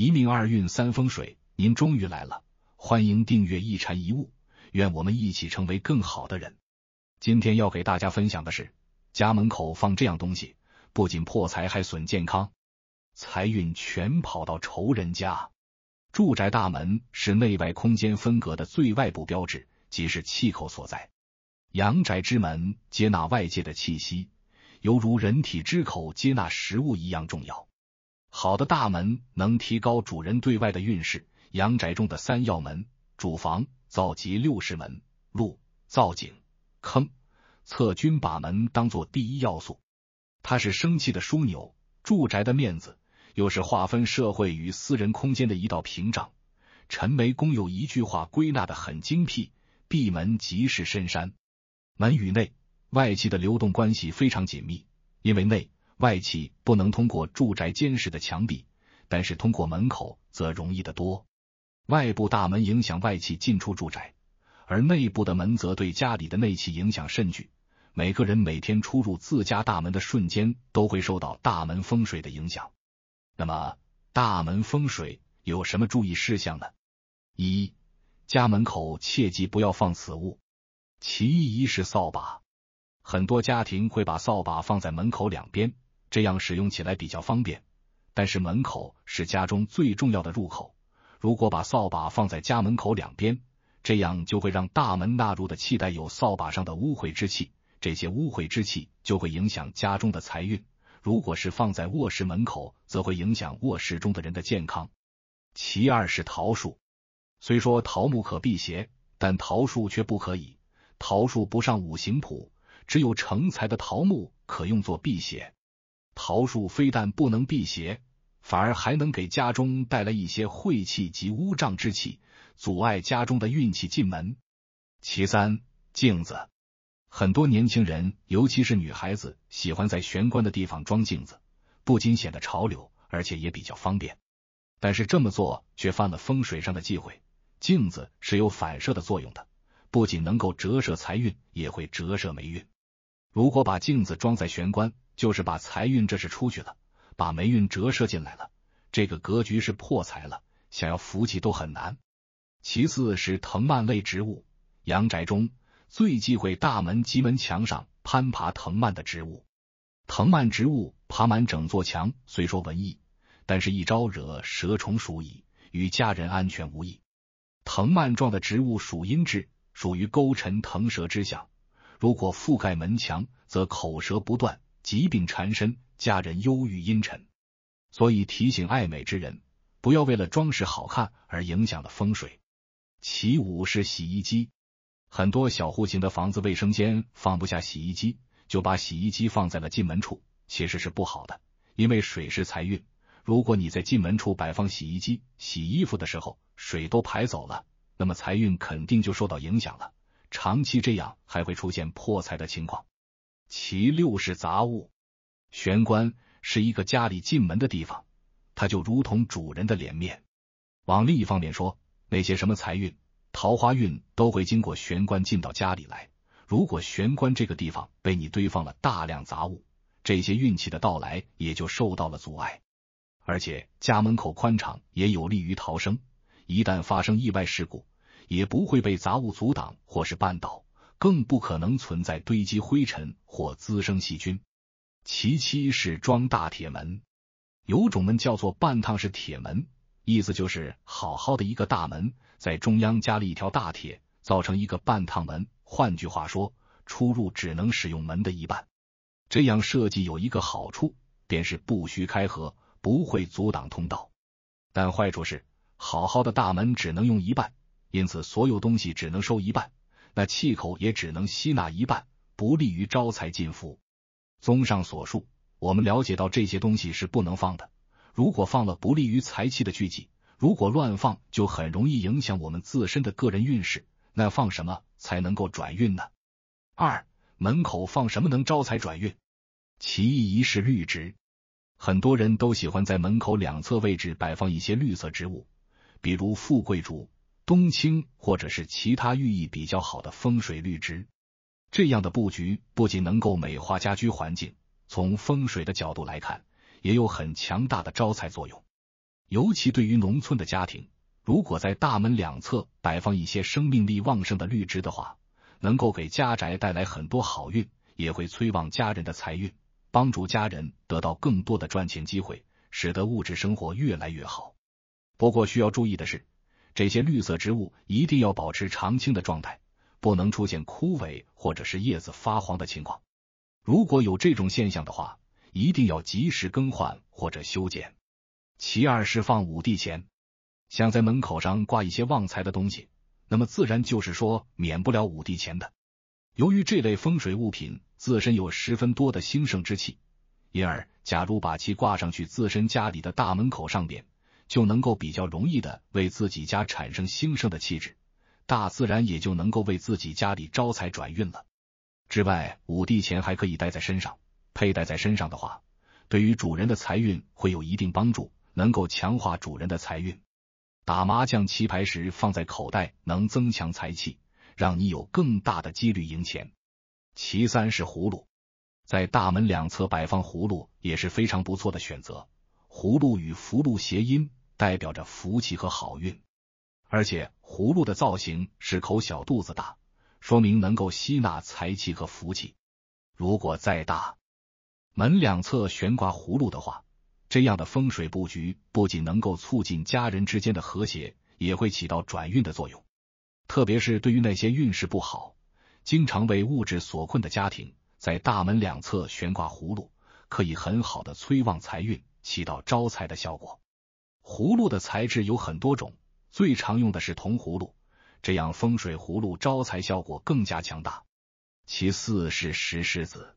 一命二运三风水，您终于来了，欢迎订阅一禅一悟，愿我们一起成为更好的人。今天要给大家分享的是，家门口放这样东西，不仅破财还损健康，财运全跑到仇人家。住宅大门是内外空间分隔的最外部标志，即是气口所在。阳宅之门接纳外界的气息，犹如人体之口接纳食物一样重要。好的大门能提高主人对外的运势。阳宅中的三要门：主房、造及六十门、路、造井、坑。侧均把门当做第一要素，它是生气的枢纽，住宅的面子，又是划分社会与私人空间的一道屏障。陈梅公有一句话归纳的很精辟：“闭门即是深山。”门与内外气的流动关系非常紧密，因为内。外企不能通过住宅坚实的墙壁，但是通过门口则容易得多。外部大门影响外企进出住宅，而内部的门则对家里的内气影响甚巨。每个人每天出入自家大门的瞬间，都会受到大门风水的影响。那么，大门风水有什么注意事项呢？一家门口切记不要放此物，其一是扫把。很多家庭会把扫把放在门口两边。这样使用起来比较方便，但是门口是家中最重要的入口，如果把扫把放在家门口两边，这样就会让大门纳入的气带有扫把上的污秽之气，这些污秽之气就会影响家中的财运。如果是放在卧室门口，则会影响卧室中的人的健康。其二是桃树，虽说桃木可辟邪，但桃树却不可以，桃树不上五行谱，只有成材的桃木可用作辟邪。桃树非但不能辟邪，反而还能给家中带来一些晦气及污瘴之气，阻碍家中的运气进门。其三，镜子，很多年轻人，尤其是女孩子，喜欢在玄关的地方装镜子，不仅显得潮流，而且也比较方便。但是这么做却犯了风水上的忌讳。镜子是有反射的作用的，不仅能够折射财运，也会折射霉运。如果把镜子装在玄关，就是把财运这是出去了，把霉运折射进来了，这个格局是破财了，想要福气都很难。其次是藤蔓类植物，阳宅中最忌讳大门、及门墙上攀爬藤蔓的植物。藤蔓植物爬满整座墙，虽说文艺，但是一招惹蛇虫鼠蚁，与家人安全无异。藤蔓状的植物属阴质，属于勾陈腾蛇之象。如果覆盖门墙，则口舌不断。疾病缠身，家人忧郁阴沉，所以提醒爱美之人，不要为了装饰好看而影响了风水。其五是洗衣机，很多小户型的房子卫生间放不下洗衣机，就把洗衣机放在了进门处，其实是不好的，因为水是财运。如果你在进门处摆放洗衣机，洗衣服的时候水都排走了，那么财运肯定就受到影响了，长期这样还会出现破财的情况。其六是杂物，玄关是一个家里进门的地方，它就如同主人的脸面。往另一方面说，那些什么财运、桃花运都会经过玄关进到家里来。如果玄关这个地方被你堆放了大量杂物，这些运气的到来也就受到了阻碍。而且家门口宽敞也有利于逃生，一旦发生意外事故，也不会被杂物阻挡或是绊倒。更不可能存在堆积灰尘或滋生细菌。其七是装大铁门，有种门叫做半趟式铁门，意思就是好好的一个大门，在中央加了一条大铁，造成一个半趟门。换句话说，出入只能使用门的一半。这样设计有一个好处，便是不需开合，不会阻挡通道；但坏处是，好好的大门只能用一半，因此所有东西只能收一半。那气口也只能吸纳一半，不利于招财进福。综上所述，我们了解到这些东西是不能放的，如果放了不利于财气的聚集。如果乱放，就很容易影响我们自身的个人运势。那放什么才能够转运呢？二门口放什么能招财转运？其一，是绿植，很多人都喜欢在门口两侧位置摆放一些绿色植物，比如富贵竹。冬青或者是其他寓意比较好的风水绿植，这样的布局不仅能够美化家居环境，从风水的角度来看，也有很强大的招财作用。尤其对于农村的家庭，如果在大门两侧摆放一些生命力旺盛的绿植的话，能够给家宅带来很多好运，也会催旺家人的财运，帮助家人得到更多的赚钱机会，使得物质生活越来越好。不过需要注意的是。这些绿色植物一定要保持常青的状态，不能出现枯萎或者是叶子发黄的情况。如果有这种现象的话，一定要及时更换或者修剪。其二是放五帝钱，想在门口上挂一些旺财的东西，那么自然就是说免不了五帝钱的。由于这类风水物品自身有十分多的兴盛之气，因而假如把其挂上去自身家里的大门口上边。就能够比较容易的为自己家产生兴盛的气质，大自然也就能够为自己家里招财转运了。之外，五帝钱还可以带在身上，佩戴在身上的话，对于主人的财运会有一定帮助，能够强化主人的财运。打麻将、棋牌时放在口袋，能增强财气，让你有更大的几率赢钱。其三是葫芦，在大门两侧摆放葫芦也是非常不错的选择，葫芦与福禄谐音。代表着福气和好运，而且葫芦的造型是口小肚子大，说明能够吸纳财气和福气。如果再大门两侧悬挂葫芦的话，这样的风水布局不仅能够促进家人之间的和谐，也会起到转运的作用。特别是对于那些运势不好、经常为物质所困的家庭，在大门两侧悬挂葫芦，可以很好的催旺财运，起到招财的效果。葫芦的材质有很多种，最常用的是铜葫芦，这样风水葫芦招财效果更加强大。其次是石狮子，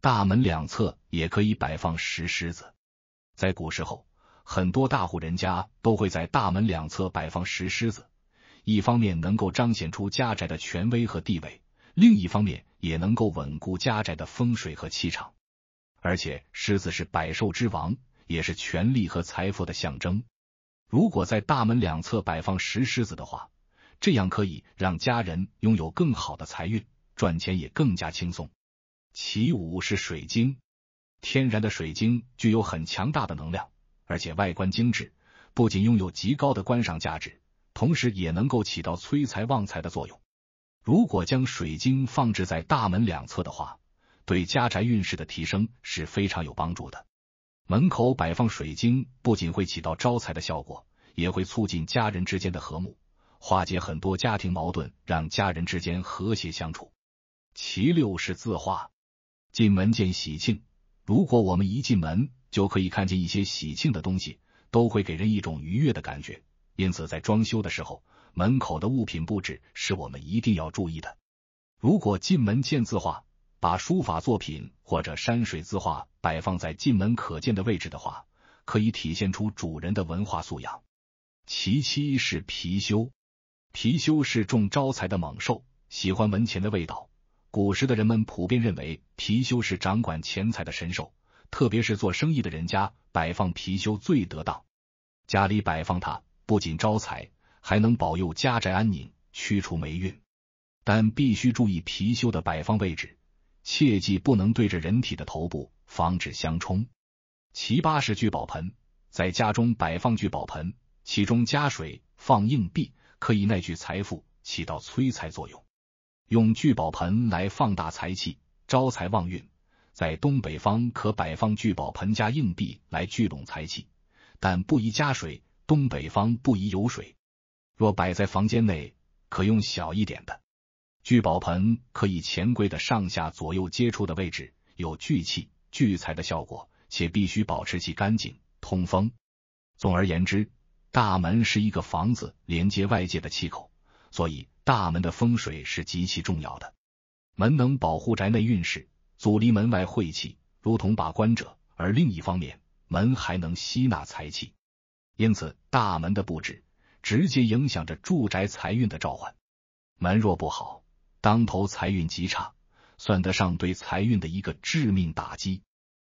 大门两侧也可以摆放石狮子。在古时候，很多大户人家都会在大门两侧摆放石狮子，一方面能够彰显出家宅的权威和地位，另一方面也能够稳固家宅的风水和气场。而且，狮子是百兽之王。也是权力和财富的象征。如果在大门两侧摆放石狮子的话，这样可以让家人拥有更好的财运，赚钱也更加轻松。其五是水晶，天然的水晶具有很强大的能量，而且外观精致，不仅拥有极高的观赏价值，同时也能够起到催财旺财的作用。如果将水晶放置在大门两侧的话，对家宅运势的提升是非常有帮助的。门口摆放水晶不仅会起到招财的效果，也会促进家人之间的和睦，化解很多家庭矛盾，让家人之间和谐相处。其六是字画，进门见喜庆。如果我们一进门就可以看见一些喜庆的东西，都会给人一种愉悦的感觉。因此，在装修的时候，门口的物品布置是我们一定要注意的。如果进门见字画。把书法作品或者山水字画摆放在进门可见的位置的话，可以体现出主人的文化素养。其七是貔貅，貔貅是种招财的猛兽，喜欢门前的味道。古时的人们普遍认为，貔貅是掌管钱财的神兽，特别是做生意的人家，摆放貔貅最得当。家里摆放它，不仅招财，还能保佑家宅安宁，驱除霉运。但必须注意貔貅的摆放位置。切记不能对着人体的头部，防止相冲。其八是聚宝盆，在家中摆放聚宝盆，其中加水放硬币，可以耐聚财富，起到催财作用。用聚宝盆来放大财气，招财旺运。在东北方可摆放聚宝盆加硬币来聚拢财气，但不宜加水，东北方不宜有水。若摆在房间内，可用小一点的。聚宝盆可以钱柜的上下左右接触的位置有聚气聚财的效果，且必须保持其干净通风。总而言之，大门是一个房子连接外界的气口，所以大门的风水是极其重要的。门能保护宅内运势，阻离门外晦气，如同把关者；而另一方面，门还能吸纳财气，因此大门的布置直接影响着住宅财运的召唤。门若不好。当头财运极差，算得上对财运的一个致命打击，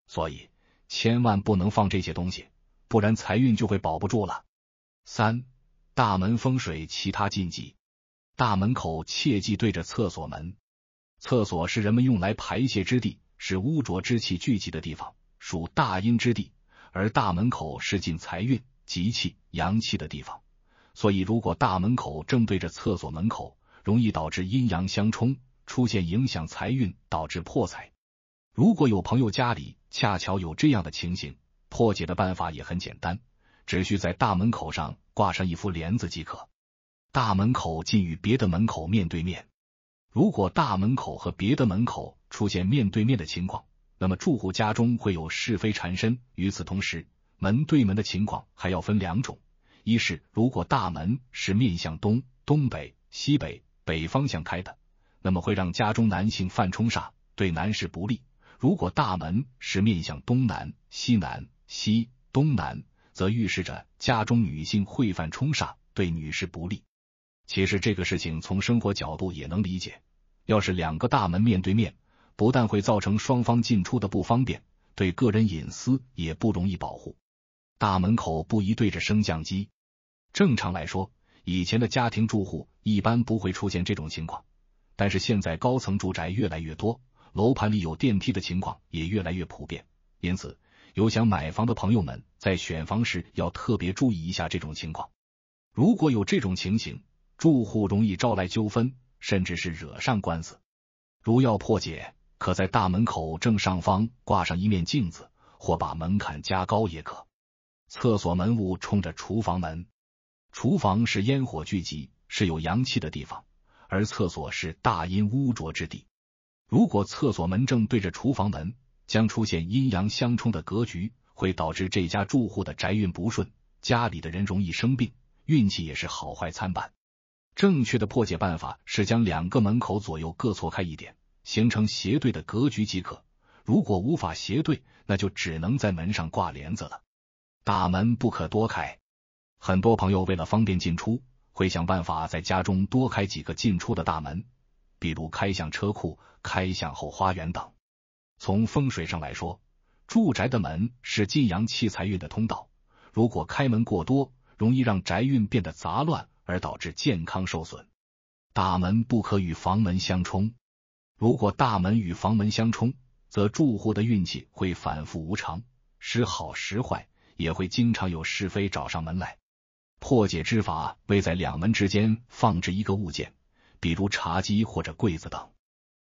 所以千万不能放这些东西，不然财运就会保不住了。三、大门风水其他禁忌，大门口切忌对着厕所门。厕所是人们用来排泄之地，是污浊之气聚集的地方，属大阴之地，而大门口是进财运、吉气、阳气的地方，所以如果大门口正对着厕所门口。容易导致阴阳相冲，出现影响财运，导致破财。如果有朋友家里恰巧有这样的情形，破解的办法也很简单，只需在大门口上挂上一副帘子即可。大门口近与别的门口面对面，如果大门口和别的门口出现面对面的情况，那么住户家中会有是非缠身。与此同时，门对门的情况还要分两种：一是如果大门是面向东、东北、西北。北方向开的，那么会让家中男性犯冲煞，对男士不利；如果大门是面向东南、西南、西、东南，则预示着家中女性会犯冲煞，对女士不利。其实这个事情从生活角度也能理解。要是两个大门面对面，不但会造成双方进出的不方便，对个人隐私也不容易保护。大门口不宜对着升降机。正常来说。以前的家庭住户一般不会出现这种情况，但是现在高层住宅越来越多，楼盘里有电梯的情况也越来越普遍，因此有想买房的朋友们在选房时要特别注意一下这种情况。如果有这种情形，住户容易招来纠纷，甚至是惹上官司。如要破解，可在大门口正上方挂上一面镜子，或把门槛加高也可。厕所门务冲着厨房门。厨房是烟火聚集、是有阳气的地方，而厕所是大阴污浊之地。如果厕所门正对着厨房门，将出现阴阳相冲的格局，会导致这家住户的宅运不顺，家里的人容易生病，运气也是好坏参半。正确的破解办法是将两个门口左右各错开一点，形成斜对的格局即可。如果无法斜对，那就只能在门上挂帘子了。大门不可多开。很多朋友为了方便进出，会想办法在家中多开几个进出的大门，比如开向车库、开向后花园等。从风水上来说，住宅的门是进阳气、财运的通道，如果开门过多，容易让宅运变得杂乱，而导致健康受损。大门不可与房门相冲，如果大门与房门相冲，则住户的运气会反复无常，时好时坏，也会经常有是非找上门来。破解之法为在两门之间放置一个物件，比如茶几或者柜子等。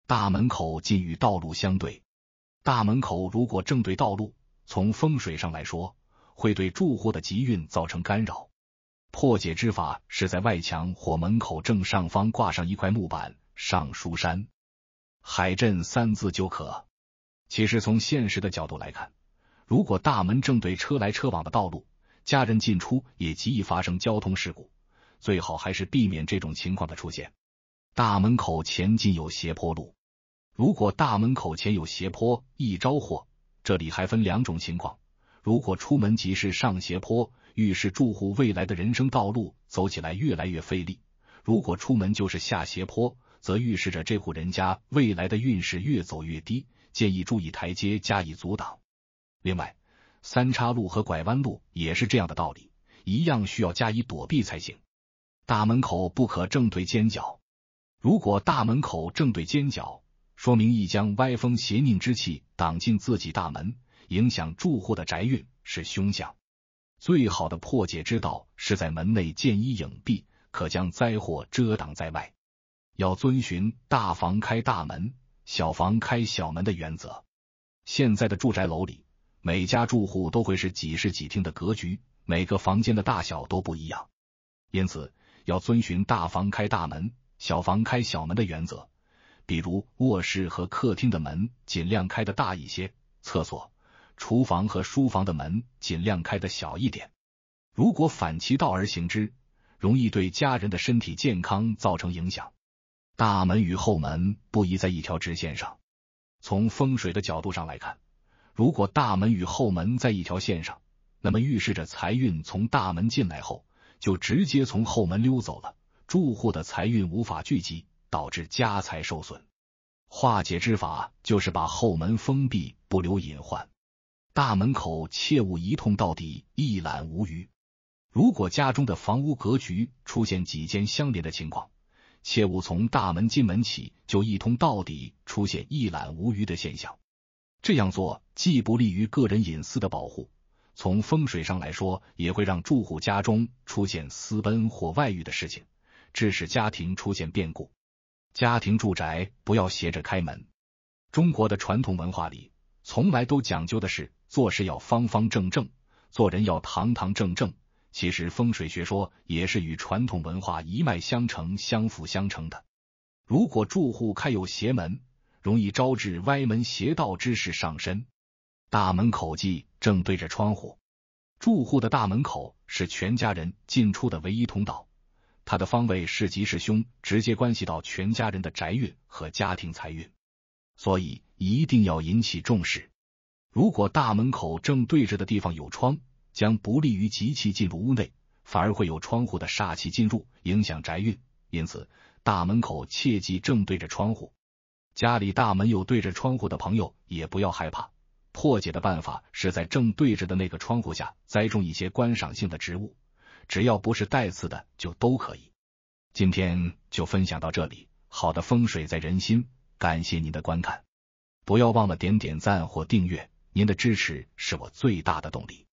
大门口禁与道路相对。大门口如果正对道路，从风水上来说，会对住户的吉运造成干扰。破解之法是在外墙或门口正上方挂上一块木板，上书“山海镇”三字就可。其实从现实的角度来看，如果大门正对车来车往的道路，家人进出也极易发生交通事故，最好还是避免这种情况的出现。大门口前进有斜坡路，如果大门口前有斜坡，易招祸。这里还分两种情况：如果出门即是上斜坡，预示住户未来的人生道路走起来越来越费力；如果出门就是下斜坡，则预示着这户人家未来的运势越走越低。建议注意台阶加以阻挡。另外。三岔路和拐弯路也是这样的道理，一样需要加以躲避才行。大门口不可正对尖角，如果大门口正对尖角，说明易将歪风邪佞之气挡进自己大门，影响住户的宅运，是凶相。最好的破解之道是在门内建一影壁，可将灾祸遮挡在外。要遵循大房开大门，小房开小门的原则。现在的住宅楼里。每家住户都会是几室几厅的格局，每个房间的大小都不一样，因此要遵循大房开大门、小房开小门的原则。比如卧室和客厅的门尽量开的大一些，厕所、厨房和书房的门尽量开的小一点。如果反其道而行之，容易对家人的身体健康造成影响。大门与后门不宜在一条直线上，从风水的角度上来看。如果大门与后门在一条线上，那么预示着财运从大门进来后就直接从后门溜走了，住户的财运无法聚集，导致家财受损。化解之法就是把后门封闭，不留隐患。大门口切勿一通到底，一览无余。如果家中的房屋格局出现几间相连的情况，切勿从大门进门起就一通到底，出现一览无余的现象。这样做既不利于个人隐私的保护，从风水上来说，也会让住户家中出现私奔或外遇的事情，致使家庭出现变故。家庭住宅不要斜着开门。中国的传统文化里，从来都讲究的是做事要方方正正，做人要堂堂正正。其实风水学说也是与传统文化一脉相承、相辅相成的。如果住户开有邪门，容易招致歪门邪道之事上身。大门口忌正对着窗户。住户的大门口是全家人进出的唯一通道，它的方位是吉是凶，直接关系到全家人的宅运和家庭财运，所以一定要引起重视。如果大门口正对着的地方有窗，将不利于吉气进入屋内，反而会有窗户的煞气进入，影响宅运。因此，大门口切忌正对着窗户。家里大门有对着窗户的朋友也不要害怕，破解的办法是在正对着的那个窗户下栽种一些观赏性的植物，只要不是带刺的就都可以。今天就分享到这里，好的风水在人心，感谢您的观看，不要忘了点点赞或订阅，您的支持是我最大的动力。